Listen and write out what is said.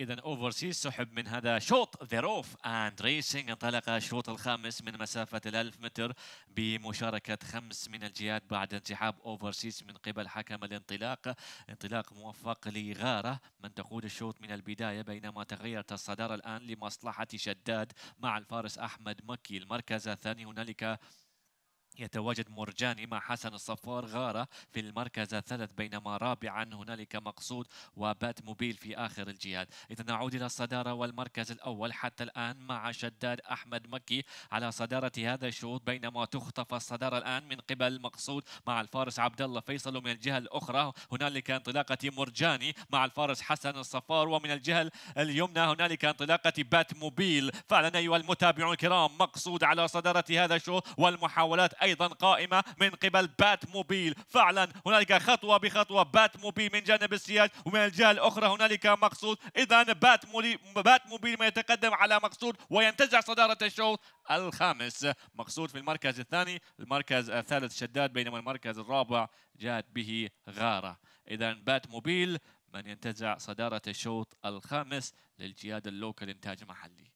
إذا أوفرسيز سحب من هذا شوط ذا روف أند ريسنج انطلق الشوط الخامس من مسافة ال1000 متر بمشاركة خمس من الجهات بعد انسحاب أوفرسيز من قبل حكم الانطلاق انطلاق موفق لغارة من تقود الشوط من البداية بينما تغيرت الصدارة الآن لمصلحة شداد مع الفارس أحمد مكي المركز الثاني هنالك يتواجد مرجاني مع حسن الصفار غارة في المركز الثالث بينما رابعا هنالك مقصود وبات موبيل في آخر الجهاد إذا نعود إلى الصدارة والمركز الأول حتى الآن مع شداد أحمد مكي على صدارة هذا الشوط بينما تخطف الصدارة الآن من قبل مقصود مع الفارس عبد الله فيصل ومن الجهة الأخرى هنالك انطلاقة مرجاني مع الفارس حسن الصفار ومن الجهة اليمنى هنالك انطلاقة بات موبيل فعلا أيها المتابعون الكرام مقصود على صدارة هذا الشوط والمحاولات أيضا قائمة من قبل بات موبيل فعلا هنالك خطوة بخطوة بات موبيل من جانب السياج ومن الجهة الأخرى هنالك مقصود إذا بات, مولي بات موبيل ما يتقدم على مقصود وينتزع صدارة الشوط الخامس مقصود في المركز الثاني المركز الثالث شداد بينما المركز الرابع جاءت به غارة إذا بات موبيل من ينتزع صدارة الشوط الخامس للجياد اللوكل إنتاج محلي